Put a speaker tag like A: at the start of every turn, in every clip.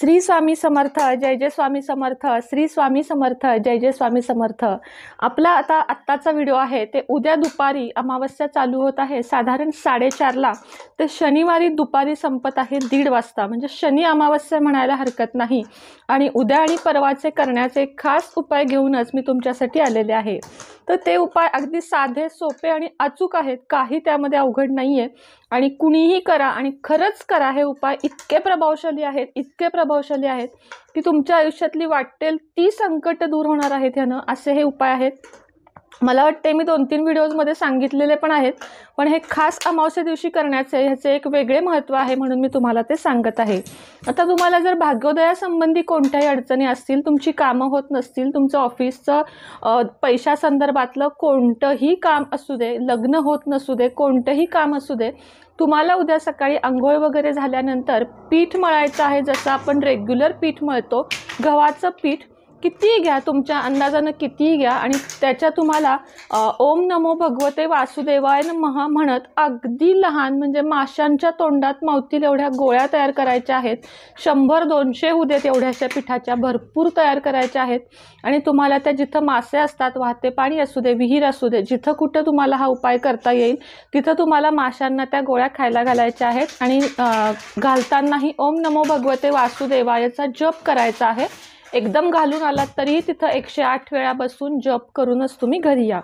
A: श्री स्वामी समर्थ जय जय स्वामी समर्थ श्री स्वामी समर्थ जय जय स्वामी समर्थ आपला आता आत्ताचा व्हिडिओ आहे ते उद्या दुपारी अमावस्या चालू होत आहे साधारण साडेचारला ते शनिवारी दुपारी संपत आहे दीड वाजता म्हणजे शनी अमावस्या म्हणायला हरकत नाही आणि उद्या आणि परवाचे करण्याचे खास उपाय घेऊनच मी तुमच्यासाठी आलेले आहे तर ते उपाय अगदी साधे सोपे आणि अचूक आहेत काही त्यामध्ये अवघड नाही आहे आणि कुणीही करा आणि खरंच करा हे उपाय इतके प्रभावशाली आहेत इतके प्रभावशाली आहेत की तुमच्या आयुष्यातली वाटेल ती संकट दूर होणार आहेत ह्यानं असे हे उपाय आहेत मला वाटते मी दोन तीन व्हिडिओजमध्ये सांगितलेले पण आहेत पण हे खास अमावस्या दिवशी करण्याचे ह्याचे एक वेगळे महत्त्व आहे म्हणून मी तुम्हाला ते सांगत आहे आता तुम्हाला जर भाग्योदयासंबंधी कोणत्याही अडचणी असतील तुमची कामं होत नसतील तुमचं ऑफिसचं पैशासंदर्भातलं कोणतंही काम असू दे लग्न होत नसू दे कोणतंही काम असू दे तुम्हाला उद्या सकाळी आंघोळ वगैरे झाल्यानंतर पीठ मळायचं आहे जसं आपण रेग्युलर पीठ मळतो गव्हाचं पीठ कितीही घ्या तुमच्या अंदाजानं कितीही घ्या आणि त्याच्या तुम्हाला ओम नमो भगवते वासुदेवाय महा म्हणत अगदी लहान म्हणजे माशांच्या तोंडात मावतील एवढ्या गोळ्या तयार करायच्या आहेत शंभर दोनशे देत एवढ्याशा पिठाच्या भरपूर तयार करायच्या आहेत आणि तुम्हाला त्या जिथं मासे असतात वाहते पाणी असू दे विहीर असू दे जिथं कुठं तुम्हाला हा उपाय करता येईल तिथं तुम्हाला माशांना त्या गोळ्या खायला घालायच्या आहेत आणि घालतानाही ओम नमो भगवते वासुदेवायचा जप करायचा आहे एकदम घालून आलात तरी तिथं एकशे आठ वेळा बसून जप करूनच तुम्ही घरी या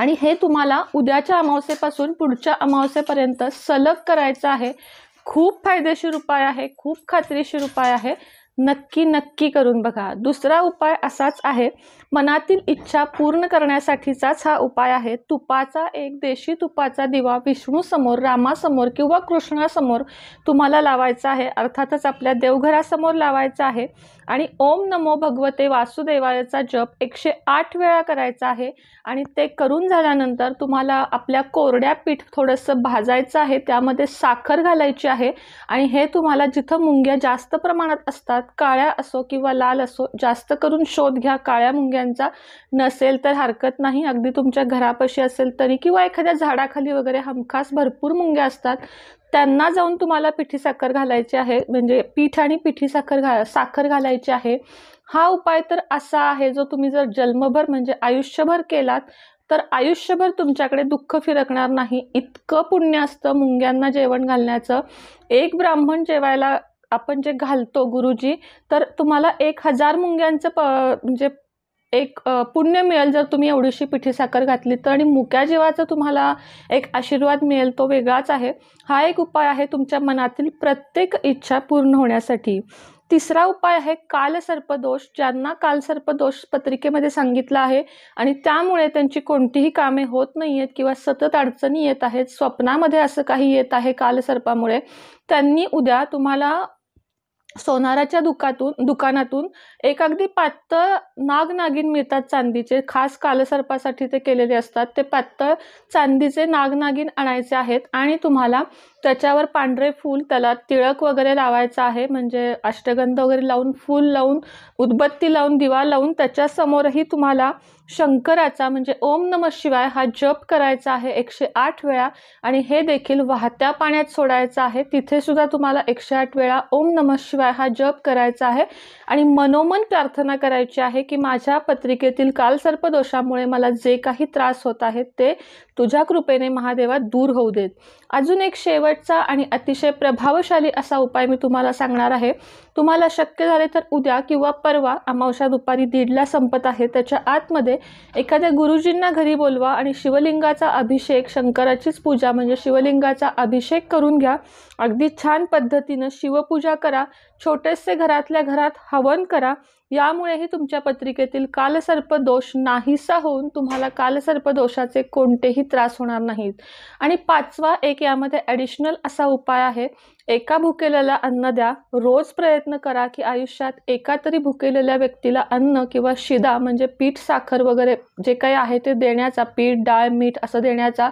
A: आणि हे तुम्हाला उद्याच्या अमावस्येपासून पुढच्या अमावस्येपर्यंत सलग करायचं आहे खूप फायदेशीर उपाय आहे खूप खात्रीशीर उपाय आहे नक्की नक्की करून बघा दुसरा उपाय असाच आहे मनातील इच्छा पूर्ण करण्यासाठीचाच हा उपाय आहे तुपाचा एक देशी तुपाचा दिवा विष्णूसमोर रामासमोर किंवा कृष्णासमोर तुम्हाला लावायचा आहे अर्थातच आपल्या देवघरासमोर लावायचा आहे आणि ओम नमो भगवते वासुदेवायाचा जप एकशे आठ वेळा करायचा आहे आणि ते करून झाल्यानंतर तुम्हाला आपल्या कोरड्या पीठ थोडंसं भाजायचं आहे त्यामध्ये साखर घालायची आहे आणि हे तुम्हाला जिथं मुंग्या जास्त प्रमाणात असतात काळ्या असो किंवा लाल असो जास्त करून शोध घ्या काळ्या मुंग्यांचा नसेल तर हरकत नाही अगदी तुमच्या घरापाशी असेल तरी किंवा एखाद्या झाडाखाली वगैरे हमखास भरपूर मुंग्या असतात त्यांना जाऊन तुम्हाला पिठी साखर घालायची आहे म्हणजे पीठ आणि पिठी साखर घा साखर घालायची आहे हा उपाय तर असा आहे जो तुम्ही जर जन्मभर म्हणजे आयुष्यभर केलात तर आयुष्यभर तुमच्याकडे दुःख फिरकणार नाही इतकं पुण्य असतं मुंग्यांना जेवण घालण्याचं एक ब्राह्मण जेवायला आपण जे घालतो गुरुजी तर तुम्हाला एक हजार मुंग्यांचं प म्हणजे एक पुण्य मिळेल जर तुम्ही एवढीशी पिठी साखर घातली तर आणि मुक्या जीवाचा तुम्हाला एक आशीर्वाद मिळेल तो वेगळाच आहे हा एक उपाय आहे तुमच्या मनातील प्रत्येक इच्छा पूर्ण होण्यासाठी तिसरा उपाय आहे कालसर्पदोष ज्यांना कालसर्पदोष पत्रिकेमध्ये सांगितलं आहे आणि त्यामुळे त्यांची कोणतीही कामे होत नाही आहेत किंवा सतत अडचणी येत आहेत स्वप्नामध्ये असं काही येत आहे कालसर्पामुळे त्यांनी उद्या तुम्हाला सोनाराच्या दुकातून दुकानातून एक अगदी पातळ नागनागिन मिळतात चांदीचे खास कालसर्पासाठी ते केलेले असतात ते पातळ चांदीचे नागनागिन आणायचे आहेत आणि तुम्हाला त्याच्यावर पांढरे फूल त्याला तिळक वगैरे लावायचं आहे म्हणजे अष्टगंध वगैरे लावून फूल लावून उदबत्ती लावून दिवा लावून त्याच्यासमोरही तुम्हाला शंकराचा म्हणजे ओम नम शिवाय हा जप करायचा आहे एकशे आठ वेळा आणि हे देखील वाहत्या पाण्यात सोडायचं आहे तिथे सुद्धा तुम्हाला एकशे आठ वेळा ओम नम शिवाय हा जप करायचा आहे आणि मनोमन प्रार्थना करायची आहे की माझ्या पत्रिकेतील दोषामुळे मला जे काही त्रास होत आहेत ते तुझ्या कृपेने महादेवा दूर होऊ देत अजून एक शेवटचा आणि अतिशय प्रभावशाली असा उपाय मी तुम्हाला सांगणार आहे तुम्हाला शक्य झाले तर उद्या किंवा परवा अमावशा दुपारी दीडला संपत आहे त्याच्या आतमध्ये एखाद्या गुरुजींना घरी बोलवा आणि शिवलिंगाचा अभिषेक शंकराचीच पूजा म्हणजे शिवलिंगाचा अभिषेक करून घ्या अगदी छान पद्धतीनं शिवपूजा करा छोटेसे घरातल्या घरात हवन करा यामुळेही तुमच्या पत्रिकेतील कालसर्प दोष नाहीसा होऊन तुम्हाला कालसर्प दोषाचे कोणतेही त्रास होणार नाहीत आणि पाचवा एक यामध्ये ॲडिशनल असा उपाय आहे एका भुकेलेला अन्न द्या रोज प्रयत्न करा की आयुष्यात एका तरी भुकेलेल्या व्यक्तीला अन्न किंवा शिदा म्हणजे पीठ साखर वगैरे जे काही आहे ते देण्याचा पीठ डाळ मीठ असं देण्याचा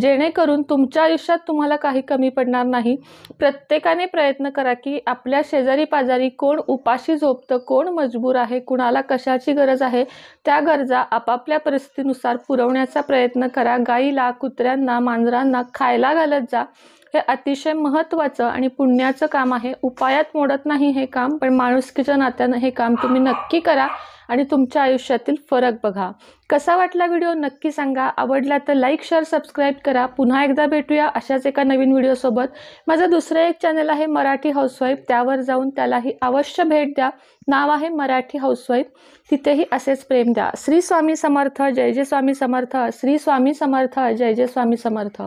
A: जेणेकरून तुमच्या आयुष्यात तुम्हाला काही कमी पडणार नाही प्रत्येकाने प्रयत्न करा की आपल्या शेजारी पाजारी कोण उपाशी झोपतं कोण मजबूर आहे कुणाला कशाची गरज आहे त्या गरजा आपापल्या परिस्थितीनुसार पुरवण्याचा प्रयत्न करा गाईला कुत्र्यांना मांजरांना खायला घालत जा हे अतिशय महत्त्वाचं आणि पुण्याचं काम आहे उपायात मोडत नाही हे काम पण माणुसकीच्या नात्यानं हे काम तुम्ही नक्की करा आणि तुमच्या आयुष्यातील फरक बघा कसा वाटला व्हिडिओ नक्की सांगा आवडला तर लाईक शेअर सबस्क्राईब करा पुन्हा एकदा भेटूया अशाच एका नवीन व्हिडिओसोबत माझं दुसरं एक चॅनल आहे मराठी हाऊसवाईफ त्यावर जाऊन त्यालाही अवश्य भेट द्या नाव आहे मराठी हाऊसवाईफ तिथेही असेच प्रेम द्या श्री स्वामी समर्थ जय जय स्वामी समर्थ श्री स्वामी समर्थ जय जय स्वामी समर्थ